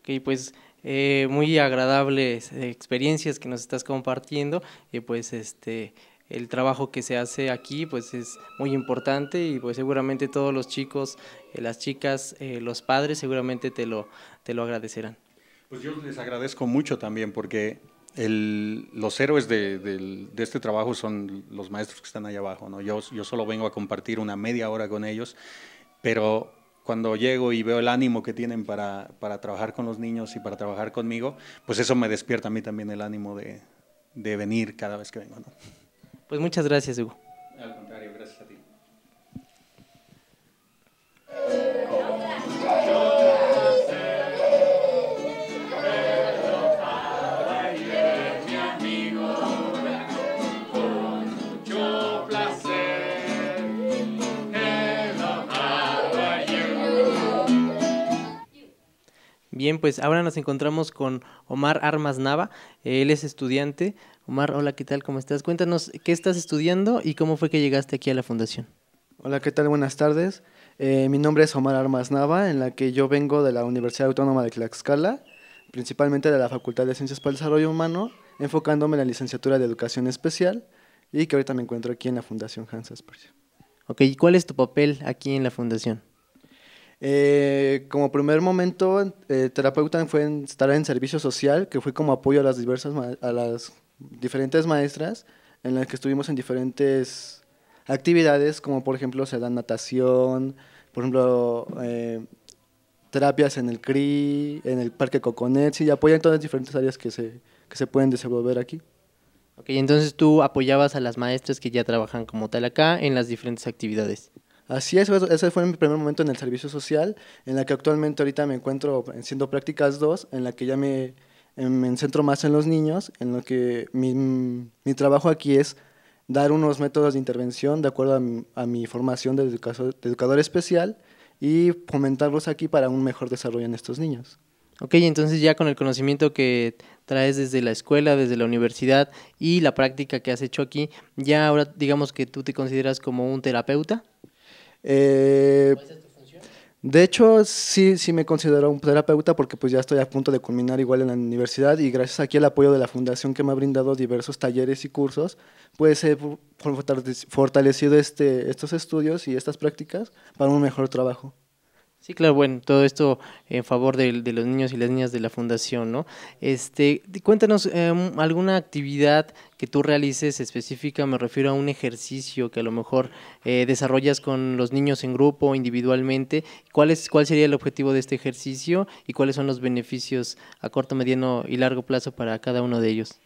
Speaker 1: Ok, pues eh, muy agradables experiencias que nos estás compartiendo y pues este el trabajo que se hace aquí pues es muy importante y pues seguramente todos los chicos, eh, las chicas, eh, los padres seguramente te lo, te lo agradecerán.
Speaker 4: Pues yo les agradezco mucho también porque los héroes de, este trabajo son los maestros que están allá abajo. ¿no? Yo, yo solo vengo a compartir una media hora con ellos, pero cuando llego y veo el ánimo que tienen para, trabajar con los niños y para trabajar conmigo, pues eso me despierta a mí también el ánimo de, venir cada vez que vengo. Pues muchas gracias, Hugo.
Speaker 1: Bien, pues ahora nos encontramos con Omar Armas Nava. Él es estudiante. Omar, hola, ¿qué tal? ¿Cómo estás? Cuéntanos qué estás estudiando y cómo fue que llegaste aquí a la fundación.
Speaker 5: Hola, ¿qué tal? Buenas tardes. Eh, mi nombre es Omar Armas Nava, en la que yo vengo de la Universidad Autónoma de Tlaxcala, principalmente de la Facultad de Ciencias para el Desarrollo Humano, enfocándome en la licenciatura de Educación Especial y que ahorita me encuentro aquí en la Fundación Hans Asperger.
Speaker 1: Ok, ¿y cuál es tu papel aquí en la fundación?
Speaker 5: Eh, como primer momento, eh, terapeuta fue en, estar en servicio social, que fue como apoyo a las diversas a las diferentes maestras, en las que estuvimos en diferentes actividades, como por ejemplo se dan natación, por ejemplo eh, terapias en el CRI, en el Parque Coconet, y apoyan todas las diferentes áreas que se, que se pueden desenvolver
Speaker 1: aquí. Ok, entonces tú apoyabas a las maestras que ya trabajan como tal acá en las diferentes actividades.
Speaker 5: Así es, ese fue mi primer momento en el servicio social, en la que actualmente ahorita me encuentro siendo prácticas 2, en la que ya me, em, me centro más en los niños, en lo que mi, trabajo aquí es dar unos métodos de intervención de acuerdo a mi, formación de, de, educador especial y fomentarlos aquí para un mejor desarrollo
Speaker 1: en estos niños. Ok, entonces ya con el conocimiento que traes desde la escuela, desde la universidad y la práctica que has hecho aquí, ya ahora digamos que tú te consideras como un terapeuta. Eh, de hecho, sí, sí me
Speaker 5: considero un terapeuta porque pues ya estoy a punto de culminar igual en la universidad y gracias aquí al apoyo de la fundación que me ha brindado diversos talleres y cursos, puede ser fortalecido este, estos estudios y estas prácticas para un mejor trabajo.
Speaker 1: Sí, claro, bueno, todo esto en favor de, los niños y las niñas de la fundación, ¿no? Este, cuéntanos em, alguna actividad que tú realices específica, me refiero a un ejercicio que a lo mejor eh, desarrollas con los niños en grupo, individualmente. ¿Cuál, es, ¿Cuál sería el objetivo de este ejercicio y cuáles son los beneficios a corto, mediano y largo plazo para cada uno de ellos?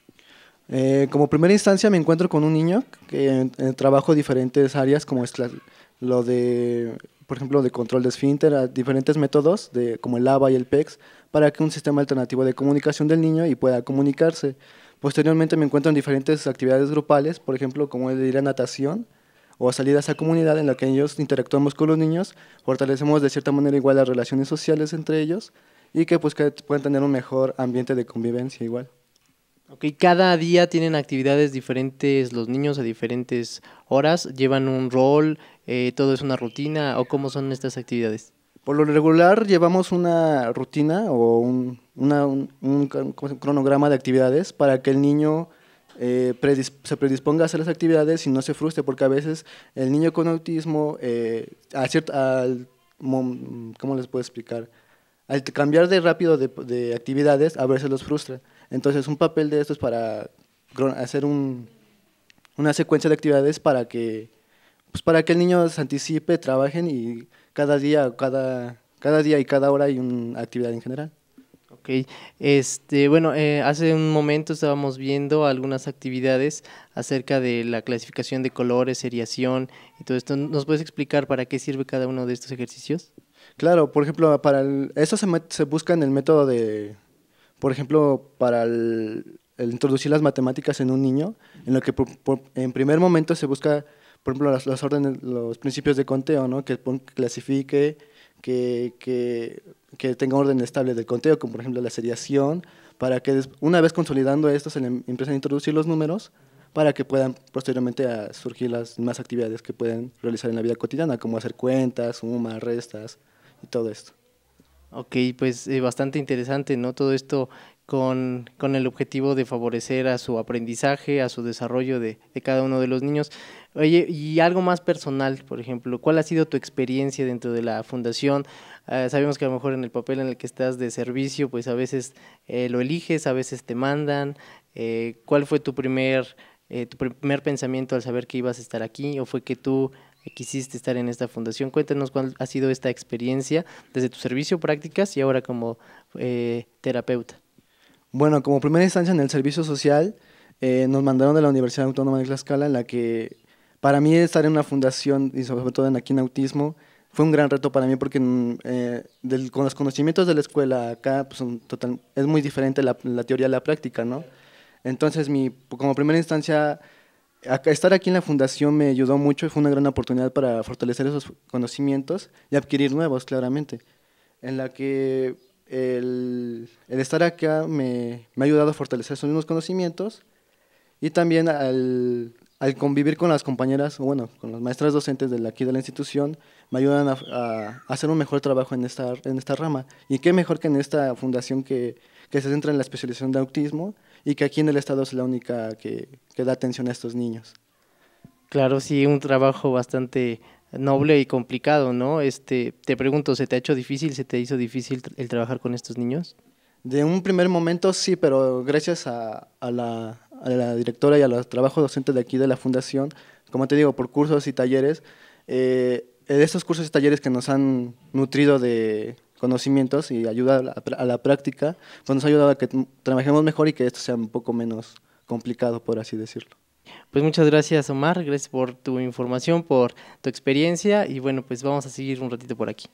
Speaker 5: Eh, como primera instancia me encuentro con un niño que eh, trabajo diferentes áreas como es lo de por ejemplo, de control de esfínter, a diferentes métodos, de, como el ABA y el PEX, para que un sistema alternativo de comunicación del niño y pueda comunicarse. Posteriormente me encuentro en diferentes actividades grupales, por ejemplo, como el de ir a natación o a salir a esa comunidad en la que ellos interactuamos con los niños, fortalecemos de cierta manera igual las relaciones sociales entre
Speaker 1: ellos y que pues que
Speaker 5: puedan tener un mejor
Speaker 1: ambiente de convivencia igual. Ok, cada día tienen actividades diferentes los niños a diferentes horas, llevan un rol, eh, todo es una rutina o cómo son estas actividades. Por lo
Speaker 5: regular llevamos una rutina o un, cronograma de actividades para que el niño eh, se predisponga a hacer las actividades y no se frustre, porque a veces el niño con autismo, eh, a al, ¿cómo les puedo explicar? Al cambiar de rápido de actividades, a veces los frustra. Entonces, un papel de esto es para hacer una secuencia de actividades para que, pues para que el niño se anticipe, trabajen y cada día, cada, cada día y cada hora hay una
Speaker 1: actividad en general. Ok, este, bueno, eh, hace un momento estábamos viendo algunas actividades acerca de la clasificación de colores, seriación y todo esto. ¿Nos puedes explicar para qué sirve cada uno de estos ejercicios?
Speaker 5: Claro, por ejemplo, para eso se, se busca en el método de, por ejemplo, para el, introducir las matemáticas en un niño, en lo que en primer momento se busca, por ejemplo, las, órdenes, los principios de conteo, ¿no? que clasifique, que, que, que tenga orden estable del conteo, como por ejemplo la seriación, para que una vez consolidando esto se le em, empiecen a introducir los números para que puedan posteriormente surgir las más actividades que pueden realizar en la vida cotidiana, como hacer cuentas, sumas, restas y todo esto.
Speaker 1: Ok, pues eh, bastante interesante, ¿no? Todo esto con, el objetivo de favorecer a su aprendizaje, a su desarrollo de, cada uno de los niños. Oye, y algo más personal, por ejemplo, ¿cuál ha sido tu experiencia dentro de la fundación? Ah, sabemos que a lo mejor en el papel en el que estás de servicio, pues a veces eh, lo eliges, a veces te mandan. Eh, ¿Cuál fue tu primer, tu primer pensamiento al saber que ibas a estar aquí? ¿O fue que tú quisiste estar en esta fundación. Cuéntanos cuál ha sido esta experiencia desde tu servicio, prácticas y ahora como eh, terapeuta.
Speaker 5: Bueno, como primera instancia en el servicio social, eh, nos mandaron de la Universidad Autónoma de Tlaxcala, en la que para mí estar en una fundación y sobre todo en aquí en autismo fue un gran reto para mí porque mm, eh, con los conocimientos de la escuela acá pues, es muy diferente la, la, teoría a la práctica, ¿no? Entonces, mi, como primera instancia estar aquí en la fundación me ayudó mucho, fue una gran oportunidad para fortalecer esos conocimientos y adquirir nuevos, claramente, en la que el, el estar acá me, me, ha ayudado a fortalecer esos mismos conocimientos y también al, al, convivir con las compañeras, bueno, con las maestras docentes de aquí de la institución, me ayudan a, a hacer un mejor trabajo en esta, en esta rama. Y qué mejor que en esta fundación que, que se centra en la especialización de autismo, y que aquí en el Estado es la única que, da atención a estos niños.
Speaker 1: Claro, sí, un trabajo bastante noble y complicado, ¿no? Este, te pregunto, ¿se te ha hecho difícil, se te hizo difícil el trabajar con estos niños?
Speaker 5: De un primer momento sí, pero gracias a, a, la, directora y a los trabajos docentes de aquí de la fundación, como te digo, por cursos y talleres, eh, estos cursos y talleres que nos han nutrido de, conocimientos y ayuda a la, práctica, pues nos ayuda a que trabajemos mejor y que esto sea un poco menos
Speaker 1: complicado, por así decirlo. Pues muchas gracias Omar, gracias por tu información, por tu experiencia y bueno, pues vamos a seguir un ratito por aquí.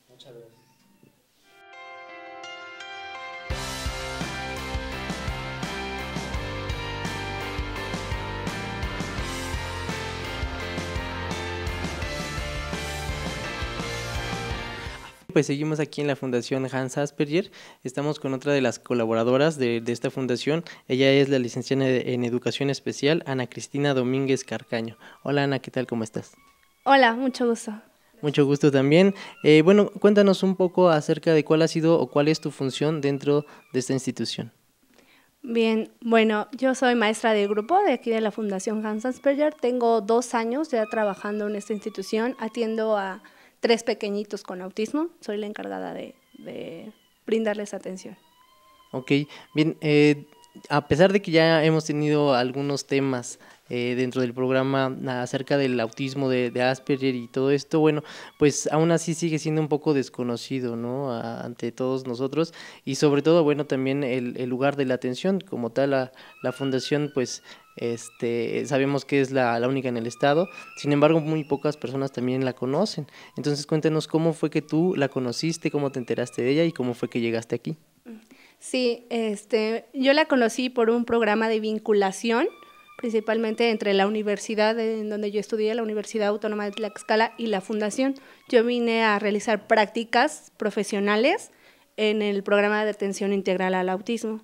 Speaker 1: Pues, seguimos aquí en la Fundación Hans Asperger. Estamos con otra de las colaboradoras de, esta fundación. Ella es la licenciada en Educación Especial, Ana Cristina Domínguez Carcaño. Hola Ana, ¿qué tal? ¿Cómo estás?
Speaker 6: Hola, mucho gusto.
Speaker 1: Mucho gusto también. Eh, bueno, cuéntanos un poco acerca de cuál ha sido o cuál es tu función dentro de esta institución.
Speaker 6: Bien, bueno, yo soy maestra del grupo de aquí de la Fundación Hans Asperger. Tengo dos años ya trabajando en esta institución. Atiendo a tres pequeñitos con autismo, soy la encargada de, brindarles atención.
Speaker 1: Ok, bien, eh, a pesar de que ya hemos tenido algunos temas eh, dentro del programa acerca del autismo de, Asperger y todo esto, bueno, pues aún así sigue siendo un poco desconocido, ¿no? ante todos nosotros y sobre todo, bueno, también el, el lugar de la atención, como tal, la, la fundación pues este, sabemos que es la, única en el estado, sin embargo muy pocas personas también la conocen. Entonces cuéntenos cómo fue que tú la conociste, cómo te enteraste de ella y cómo fue que
Speaker 6: llegaste aquí. Sí, este, yo la conocí por un programa de vinculación, principalmente entre la universidad en donde yo estudié, la Universidad Autónoma de Tlaxcala y la Fundación. Yo vine a realizar prácticas profesionales en el programa de atención integral al autismo.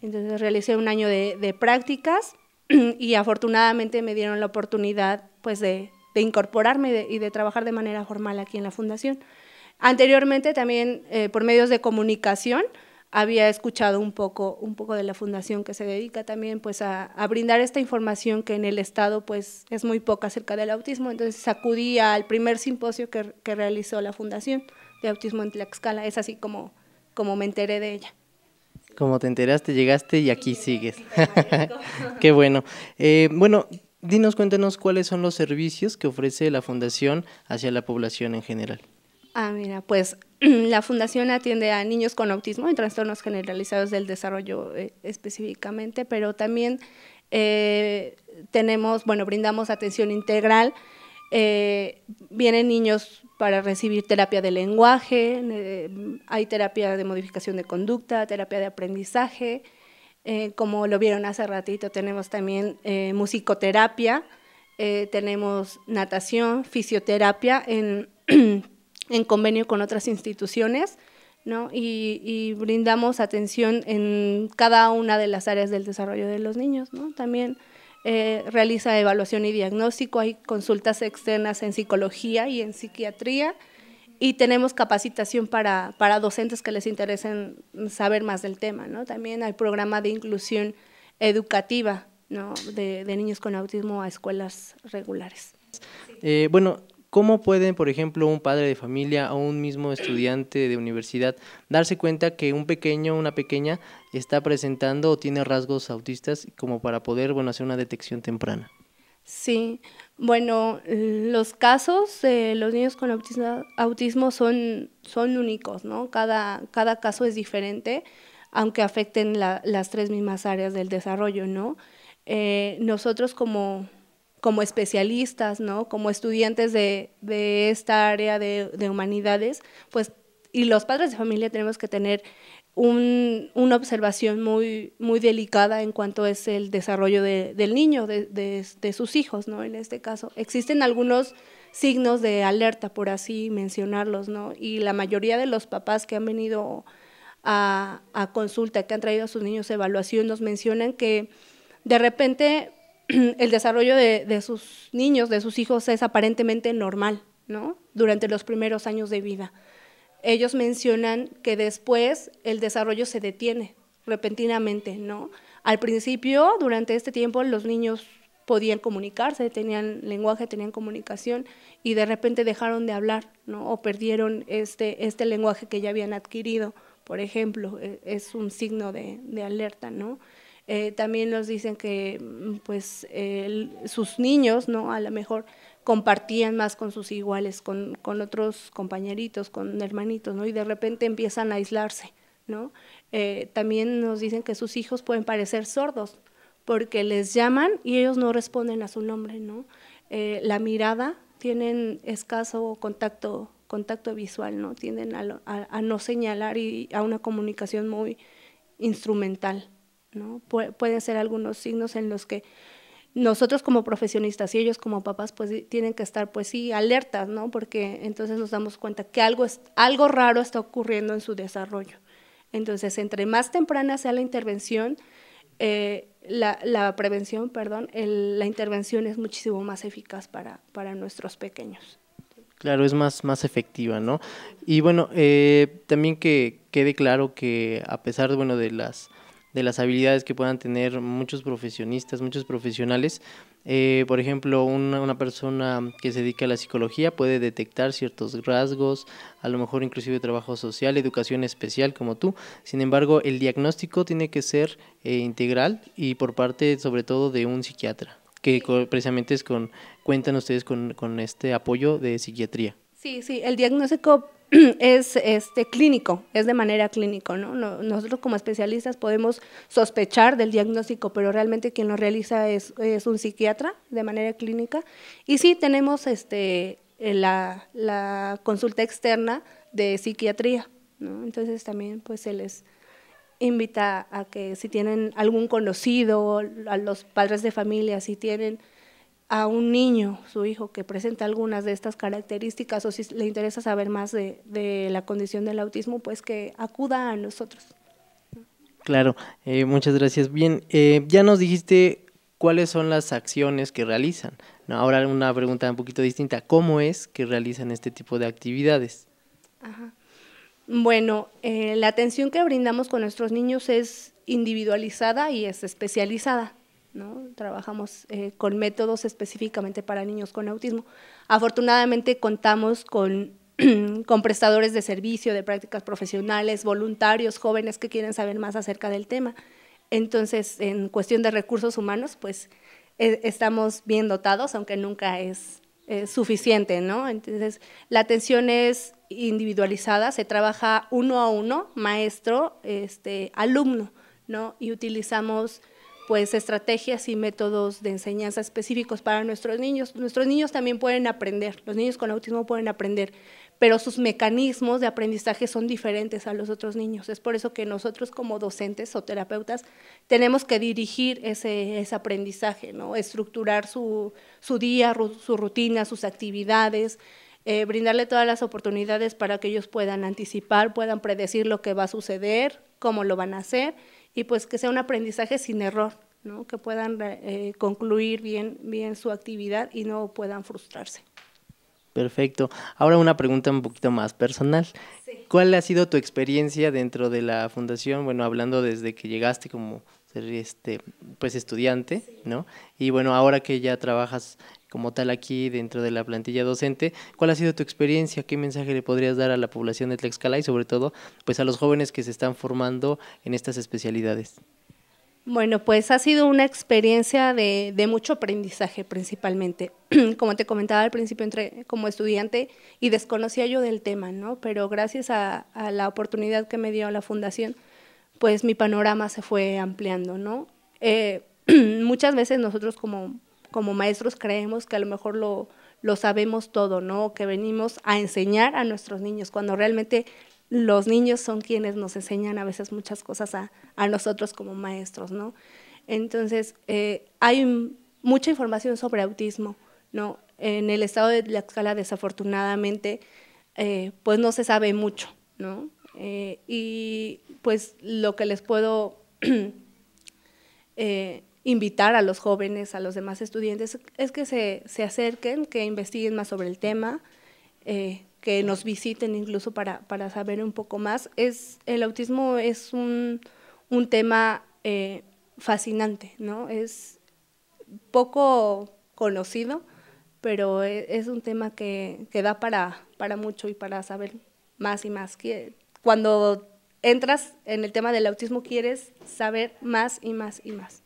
Speaker 6: Entonces realicé un año de prácticas y afortunadamente me dieron la oportunidad pues de, incorporarme y de, trabajar de manera formal aquí en la fundación. Anteriormente también eh, por medios de comunicación había escuchado un poco, un poco de la fundación que se dedica también pues a, brindar esta información que en el estado pues es muy poca acerca del autismo, entonces acudí al primer simposio que, realizó la fundación de autismo en Tlaxcala, es así como, como me enteré de ella.
Speaker 1: Como te enteraste, llegaste y aquí sigues. Qué bueno. Eh, bueno, dinos, cuéntanos cuáles son los servicios que ofrece la Fundación hacia la población en general.
Speaker 6: Ah, mira, pues la Fundación atiende a niños con autismo y trastornos generalizados del desarrollo eh, específicamente, pero también eh, tenemos, bueno, brindamos atención integral eh, vienen niños para recibir terapia de lenguaje, eh, hay terapia de modificación de conducta, terapia de aprendizaje, eh, como lo vieron hace ratito, tenemos también musicoterapia, tenemos natación, fisioterapia en, convenio con otras instituciones, ¿no? y, brindamos atención en cada una de las áreas del desarrollo de los niños. ¿no? También eh, realiza evaluación y diagnóstico, hay consultas externas en psicología y en psiquiatría y tenemos capacitación para, docentes que les interesen saber más del tema. ¿no? También hay programa de inclusión educativa de, niños con autismo a escuelas regulares.
Speaker 1: Eh, bueno, ¿Cómo pueden, por ejemplo, un padre de familia o un mismo estudiante de universidad darse cuenta que un pequeño, o una pequeña, está presentando o tiene rasgos autistas como para poder, bueno, hacer una detección temprana?
Speaker 6: Sí, bueno, los casos de los niños con autismo son, son únicos, ¿no? Cada, cada caso es diferente, aunque afecten las tres mismas áreas del desarrollo, ¿no? Eh, nosotros como como especialistas, ¿no? Como estudiantes de, esta área de, humanidades, pues, y los padres de familia tenemos que tener una observación muy, muy delicada en cuanto es el desarrollo del niño, de, sus hijos, ¿no? En este caso, existen algunos signos de alerta, por así mencionarlos, ¿no? Y la mayoría de los papás que han venido a, a consulta, que han traído a sus niños evaluación, nos mencionan que de repente el desarrollo de, sus niños, de sus hijos, es aparentemente normal, ¿no? Durante los primeros años de vida. Ellos mencionan que después el desarrollo se detiene repentinamente, ¿no? Al principio, durante este tiempo, los niños podían comunicarse, tenían lenguaje, tenían comunicación y de repente dejaron de hablar, ¿no? O perdieron este, este lenguaje que ya habían adquirido, por ejemplo, e, es un signo de, de alerta, ¿no? Eh, también nos dicen que mm, pues sus niños, ¿no? A lo mejor compartían más con sus iguales, con, otros compañeritos, con hermanitos, ¿no? Y de repente empiezan a aislarse, ¿no? Eh, también nos dicen que sus hijos pueden parecer sordos porque les llaman y ellos no responden a su nombre, ¿no? Eh, la mirada, tienen escaso contacto, contacto visual, ¿no? Tienden a no señalar y a una comunicación muy instrumental pueden ser algunos signos en los que nosotros como profesionistas y ellos como papás pues tienen que estar pues sí alertas, ¿no? Porque entonces nos damos cuenta que algo, es, algo raro está ocurriendo en su desarrollo. Entonces, entre más temprana sea la intervención, eh, la, prevención, perdón, la intervención es muchísimo más eficaz para, para nuestros pequeños.
Speaker 1: Claro, es más, más efectiva, ¿no? Y bueno, eh, también que quede claro que a pesar, bueno, de las de las habilidades que puedan tener muchos profesionistas, muchos profesionales. Eh, por ejemplo, una, persona que se dedica a la psicología puede detectar ciertos rasgos, a lo mejor inclusive trabajo social, educación especial como tú. Sin embargo, el diagnóstico tiene que ser eh, integral y por parte sobre todo de un psiquiatra, que precisamente es con, cuentan ustedes con, con este apoyo de psiquiatría.
Speaker 6: Sí, sí, el diagnóstico es este, clínico, es de manera clínico, ¿no? Nosotros como especialistas podemos sospechar del diagnóstico, pero realmente quien lo realiza es, es un psiquiatra de manera clínica. Y sí tenemos este, eh, la, la consulta externa de psiquiatría, ¿no? Entonces también pues se les invita a que si tienen algún conocido, a los padres de familia, si tienen a un niño, su hijo, que presenta algunas de estas características o si le interesa saber más de, la condición del autismo, pues que acuda a nosotros.
Speaker 1: Claro, eh, muchas gracias. Bien, eh, ya nos dijiste cuáles son las acciones que realizan. ahora una pregunta un poquito distinta. ¿Cómo es que realizan este tipo de actividades?
Speaker 6: Ajá. Bueno, eh, la atención que brindamos con nuestros niños es individualizada y es especializada. Trabajamos eh, con métodos específicamente para niños con autismo. Afortunadamente contamos con, con prestadores de servicio, de prácticas profesionales, voluntarios, jóvenes que quieren saber más acerca del tema. Entonces, en cuestión de recursos humanos, pues e, estamos bien dotados, aunque nunca es suficiente, Entonces, la atención es individualizada, se trabaja uno a uno, maestro, este, alumno, ¿no? Y utilizamos pues estrategias y métodos de enseñanza específicos para nuestros niños. Nuestros niños también pueden aprender, los niños con autismo pueden aprender, pero sus mecanismos de aprendizaje son diferentes a los otros niños. Es por eso que nosotros como docentes o terapeutas tenemos que dirigir ese, aprendizaje, ¿no? estructurar su, día, su rutina, sus actividades, eh, brindarle todas las oportunidades para que ellos puedan anticipar, puedan predecir lo que va a suceder, cómo lo van a hacer y pues que sea un aprendizaje sin error, ¿no? que puedan eh, concluir bien, bien su actividad y no puedan frustrarse.
Speaker 1: Perfecto. Ahora una pregunta un poquito más personal. ¿Cuál ha sido tu experiencia dentro de la fundación? Bueno, hablando desde que llegaste como este pues estudiante, ¿no? Y bueno, ahora que ya trabajas como tal aquí dentro de la plantilla docente. ¿Cuál ha sido tu experiencia? ¿Qué mensaje le podrías dar a la población de Tlaxcala y sobre todo pues a los jóvenes que se están formando en estas especialidades?
Speaker 6: Bueno, pues ha sido una experiencia de, mucho aprendizaje principalmente. Como te comentaba al principio, entré como estudiante y desconocía yo del tema, ¿no? Pero gracias a, la oportunidad que me dio la fundación, pues mi panorama se fue ampliando, ¿no? Eh, muchas veces nosotros como como maestros creemos que a lo mejor lo, sabemos todo, ¿no? Que venimos a enseñar a nuestros niños, cuando realmente los niños son quienes nos enseñan a veces muchas cosas a, nosotros como maestros, ¿no? Entonces, eh, hay mucha información sobre autismo, ¿no? En el estado de la escala desafortunadamente, eh, pues no se sabe mucho, ¿no? Eh, y pues lo que les puedo invitar a los jóvenes, a los demás estudiantes, es que se, acerquen, que investiguen más sobre el tema, eh, que nos visiten incluso para, saber un poco más. Es, el autismo es un, tema eh, fascinante, ¿no? Es poco conocido, pero e, es, un tema que, da para, para mucho y para saber más y más. Cuando entras en el tema del autismo quieres saber más y más y más.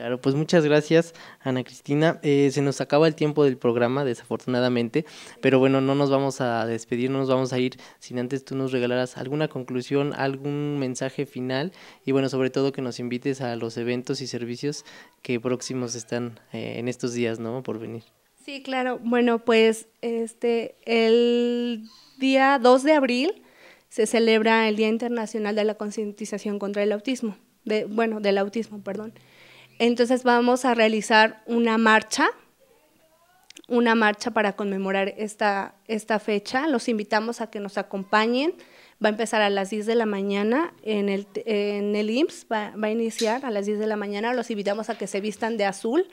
Speaker 1: Claro, pues muchas gracias, Ana Cristina. Eh, se nos acaba el tiempo del programa, desafortunadamente, pero bueno, no nos vamos a despedir, no nos vamos a ir sin antes tú nos regalaras alguna conclusión, algún mensaje final y bueno, sobre todo que nos invites a los eventos y servicios que próximos están eh, en estos días, ¿no? Por venir.
Speaker 6: Sí, claro. Bueno, pues este el día 2 de abril se celebra el Día Internacional de la Concientización contra el Autismo. De, bueno, del autismo, perdón. Entonces vamos a realizar una marcha, una marcha para conmemorar esta, esta fecha. Los invitamos a que nos acompañen. Va a empezar a las 10 de la mañana en el, en el IMSS, va, a iniciar a las 10 de la mañana. Los invitamos a que se vistan de azul.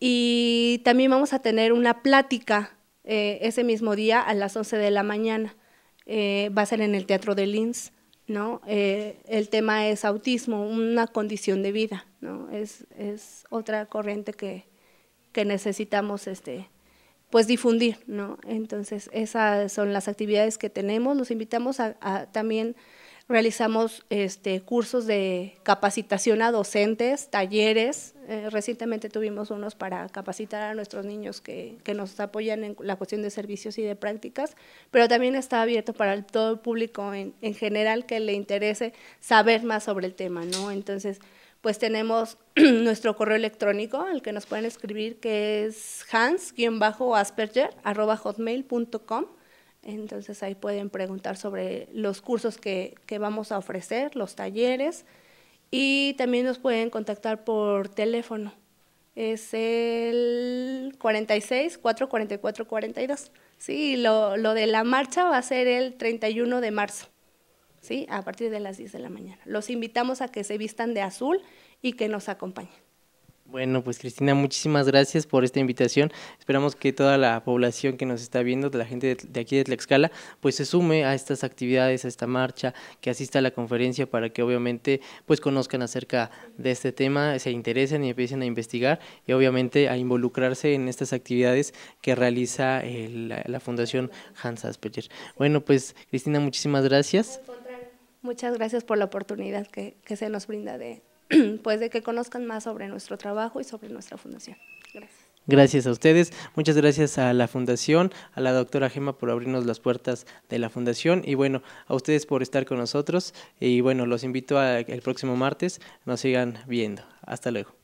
Speaker 6: Y también vamos a tener una plática eh, ese mismo día a las 11 de la mañana. Eh, va a ser en el Teatro del IMSS. ¿no? Eh, el tema es autismo, una condición de vida, ¿no? Es, es otra corriente que, que necesitamos este, pues difundir, ¿no? Entonces, esas son las actividades que tenemos. Los invitamos a también Realizamos este, cursos de capacitación a docentes, talleres. Eh, recientemente tuvimos unos para capacitar a nuestros niños que, nos apoyan en la cuestión de servicios y de prácticas, pero también está abierto para todo el público en, general que le interese saber más sobre el tema, Entonces, pues tenemos nuestro correo electrónico al que nos pueden escribir, que es hans asperger hotmailcom entonces ahí pueden preguntar sobre los cursos que, vamos a ofrecer, los talleres, y también nos pueden contactar por teléfono. Es el 46 444 42. Sí, lo, lo de la marcha va a ser el 31 de marzo, ¿sí? a partir de las 10 de la mañana. Los invitamos a que se vistan de azul y que nos acompañen.
Speaker 1: Bueno, pues Cristina, muchísimas gracias por esta invitación. Esperamos que toda la población que nos está viendo, de la gente de aquí de Tlaxcala, pues se sume a estas actividades, a esta marcha, que asista a la conferencia para que obviamente pues conozcan acerca de este tema, se interesen y empiecen a investigar y obviamente a involucrarse en estas actividades que realiza eh, la, Fundación Hans Asperger. Bueno, pues Cristina, muchísimas gracias.
Speaker 6: Muchas gracias por la oportunidad que se nos brinda de pues de que conozcan más sobre nuestro trabajo y sobre nuestra fundación. Gracias.
Speaker 1: Gracias a ustedes, muchas gracias a la Fundación, a la doctora Gema por abrirnos las puertas de la Fundación y bueno, a ustedes por estar con nosotros y bueno, los invito a que el próximo martes nos sigan viendo. Hasta luego.